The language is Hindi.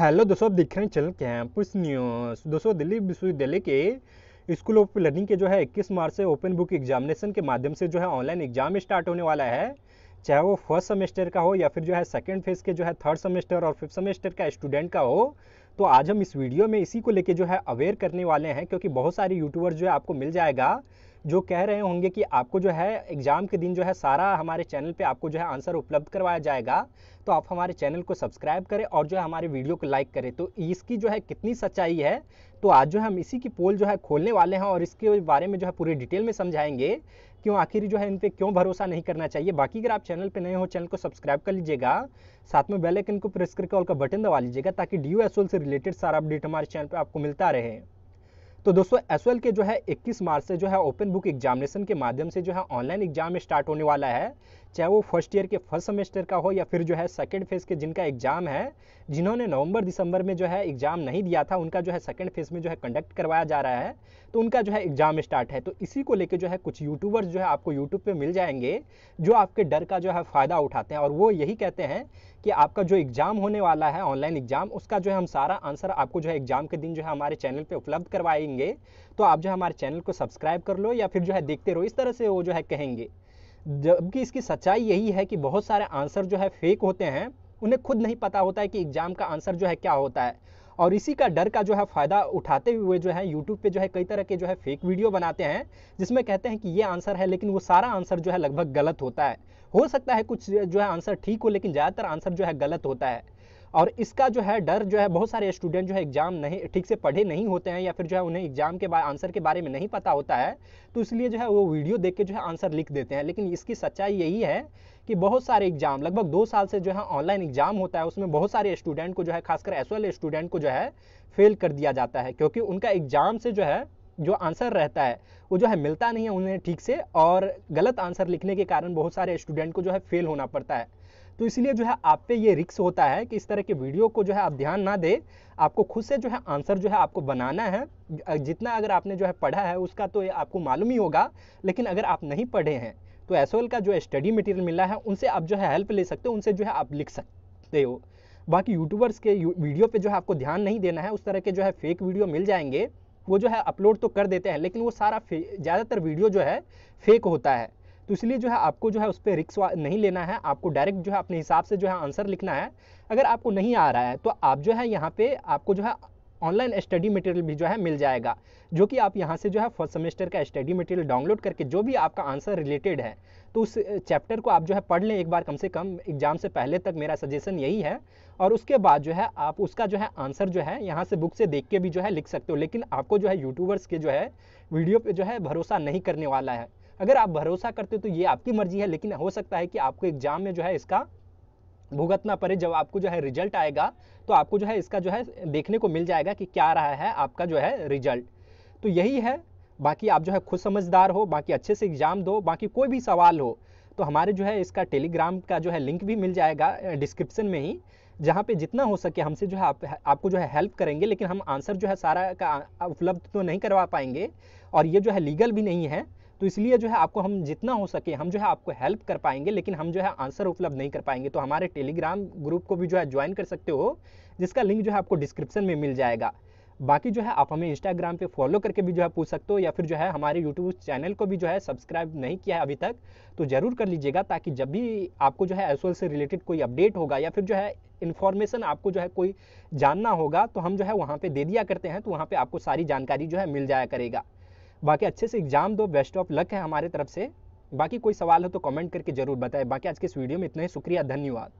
हेलो दोस्तों आप देख रहे हैं चैनल कैंपस न्यूज़ दोस्तों दिल्ली विश्वविद्यालय के स्कूल ऑफ लर्निंग के जो है 21 मार्च से ओपन बुक एग्जामिनेशन के माध्यम से जो है ऑनलाइन एग्जाम स्टार्ट होने वाला है चाहे वो फर्स्ट सेमेस्टर का हो या फिर जो है सेकेंड फेज के जो है थर्ड सेमेस्टर और फिफ्थ सेमेस्टर का स्टूडेंट का हो तो आज हम इस वीडियो में इसी को लेकर जो है अवेयर करने वाले हैं क्योंकि बहुत सारे यूट्यूबर्स जो है आपको मिल जाएगा जो कह रहे होंगे कि आपको जो है एग्ज़ाम के दिन जो है सारा हमारे चैनल पे आपको जो है आंसर उपलब्ध करवाया जाएगा तो आप हमारे चैनल को सब्सक्राइब करें और जो है हमारे वीडियो को लाइक करें तो इसकी जो है कितनी सच्चाई है तो आज जो है हम इसी की पोल जो है खोलने वाले हैं और इसके बारे में जो है पूरी डिटेल में समझाएंगे क्यों आखिर जो है इन पर क्यों भरोसा नहीं करना चाहिए बाकी अगर आप चैनल पर नए हो चैनल को सब्सक्राइब कर लीजिएगा साथ में बेल को प्रेस करके ऑल का बटन दबा लीजिएगा ताकि डी से रिलेटेड सारा अपडेट हमारे चैनल पर आपको मिलता रहे तो दोस्तों एस के जो है 21 मार्च से जो है ओपन बुक एग्जामिनेशन के माध्यम से जो है ऑनलाइन एग्जाम स्टार्ट होने वाला है चाहे वो फर्स्ट ईयर के फर्स्ट सेमेस्टर का हो या फिर जो है सेकेंड फेज़ के जिनका एग्ज़ाम है जिन्होंने नवंबर दिसंबर में जो है एग्ज़ाम नहीं दिया था उनका जो है सेकेंड फेज़ में जो है कंडक्ट करवाया जा रहा है तो उनका जो है एग्ज़ाम स्टार्ट है तो इसी को लेकर जो है कुछ यूट्यूबर्स जो है आपको यूट्यूब पर मिल जाएंगे जो आपके डर का जो है फ़ायदा उठाते हैं और वो यही कहते हैं कि आपका जो एग्ज़ाम होने वाला है ऑनलाइन एग्ज़ाम उसका जो है हम सारा आंसर आपको जो है एग्ज़ाम के दिन जो है हमारे चैनल पर उपलब्ध करवाएंगे तो आप जो है हमारे चैनल को सब्सक्राइब कर लो या फिर जो है देखते रहो इस तरह से वो जो है कहेंगे जबकि इसकी सच्चाई यही है कि बहुत सारे आंसर जो है फेक होते हैं उन्हें खुद नहीं पता होता है कि एग्ज़ाम का आंसर जो है क्या होता है और इसी का डर का जो है फ़ायदा उठाते हुए जो है यूट्यूब पे जो है कई तरह के जो है फेक वीडियो बनाते हैं जिसमें कहते हैं कि ये आंसर है लेकिन वो सारा आंसर जो है लगभग गलत होता है हो सकता है कुछ जो है आंसर ठीक हो लेकिन ज़्यादातर आंसर जो है गलत होता है और इसका जो है डर जो है बहुत सारे स्टूडेंट जो है एग्जाम नहीं ठीक से पढ़े नहीं होते हैं या फिर जो है उन्हें एग्जाम के आंसर के बारे में नहीं पता होता है तो इसलिए जो है वो वीडियो देख के जो है आंसर लिख देते हैं लेकिन इसकी सच्चाई यही है कि बहुत सारे एग्जाम लगभग दो साल से जो है ऑनलाइन एग्जाम होता है उसमें बहुत सारे स्टूडेंट को जो है खासकर एस स्टूडेंट को जो है फेल कर दिया जाता है क्योंकि उनका एग्जाम से जो है जो आंसर रहता है वो जो है मिलता नहीं है उन्हें ठीक से और गलत आंसर लिखने के कारण बहुत सारे स्टूडेंट को जो है फेल होना पड़ता है तो इसलिए जो है आप पे ये रिक्स होता है कि इस तरह के वीडियो को जो है आप ध्यान ना दे आपको खुद से जो है आंसर जो है आपको बनाना है जितना अगर आपने जो है पढ़ा है उसका तो आपको मालूम ही होगा लेकिन अगर आप नहीं पढ़े हैं तो एस का जो स्टडी मटेरियल मिला है उनसे आप जो है हेल्प ले सकते हो उनसे जो है आप लिख सकते हो बाकी यूट्यूबर्स के वीडियो पे जो है आपको ध्यान नहीं देना है उस तरह के जो है फेक वीडियो मिल जाएंगे वो जो है अपलोड तो कर देते हैं लेकिन वो सारा ज़्यादातर वीडियो जो है फेक होता है तो इसलिए जो है आपको जो है उस पर रिक्स नहीं लेना है आपको डायरेक्ट जो है अपने हिसाब से जो है आंसर लिखना है अगर आपको नहीं आ रहा है तो आप जो है यहाँ पे आपको जो है ऑनलाइन स्टडी मटेरियल भी जो है मिल जाएगा जो कि आप यहाँ से जो है फर्स्ट सेमेस्टर का स्टडी मटेरियल डाउनलोड करके जो भी आपका आंसर रिलेटेड है तो उस चैप्टर को आप जो है पढ़ लें एक बार कम से कम एग्जाम से पहले तक मेरा सजेशन यही है और उसके बाद जो है आप उसका जो है आंसर जो है यहाँ से बुक से देख के भी जो है लिख सकते हो लेकिन आपको जो है यूट्यूबर्स के जो है वीडियो पर जो है भरोसा नहीं करने वाला है अगर आप भरोसा करते हो तो ये आपकी मर्जी है लेकिन हो सकता है कि आपको एग्जाम में जो है इसका भुगतना पड़े जब आपको जो है रिजल्ट आएगा तो आपको जो है इसका जो है देखने को मिल जाएगा कि क्या रहा है आपका जो है रिजल्ट तो यही है बाकी आप जो है खुद समझदार हो बाकी अच्छे से एग्ज़ाम दो बाकी कोई भी सवाल हो तो हमारे जो है इसका टेलीग्राम का जो है लिंक भी मिल जाएगा डिस्क्रिप्शन में ही जहाँ पे जितना हो सके हमसे जो है आप, आपको जो है हेल्प करेंगे लेकिन हम आंसर जो है सारा का उपलब्ध तो नहीं करवा पाएंगे और ये जो है लीगल भी नहीं है तो इसलिए जो है आपको हम जितना हो सके हम जो है आपको हेल्प कर पाएंगे लेकिन हम जो है आंसर उपलब्ध नहीं कर पाएंगे तो हमारे टेलीग्राम ग्रुप को भी जो है ज्वाइन कर सकते हो जिसका लिंक जो है आपको डिस्क्रिप्शन में मिल जाएगा बाकी जो है आप हमें इंस्टाग्राम पे फॉलो करके भी जो है पूछ सकते हो या फिर जो है हमारे यूट्यूब चैनल को भी जो है सब्सक्राइब नहीं किया है अभी तक तो ज़रूर कर लीजिएगा ताकि जब भी आपको जो है एस से रिलेटेड कोई अपडेट होगा या फिर जो है इन्फॉर्मेशन आपको जो है कोई जानना होगा तो हम जो है वहाँ पर दे दिया करते हैं तो वहाँ पर आपको सारी जानकारी जो है मिल जाया करेगा बाकी अच्छे से एग्जाम दो बेस्ट ऑफ लक है हमारे तरफ से बाकी कोई सवाल हो तो कमेंट करके जरूर बताएं बाकी आज के इस वीडियो में इतना ही शुक्रिया धन्यवाद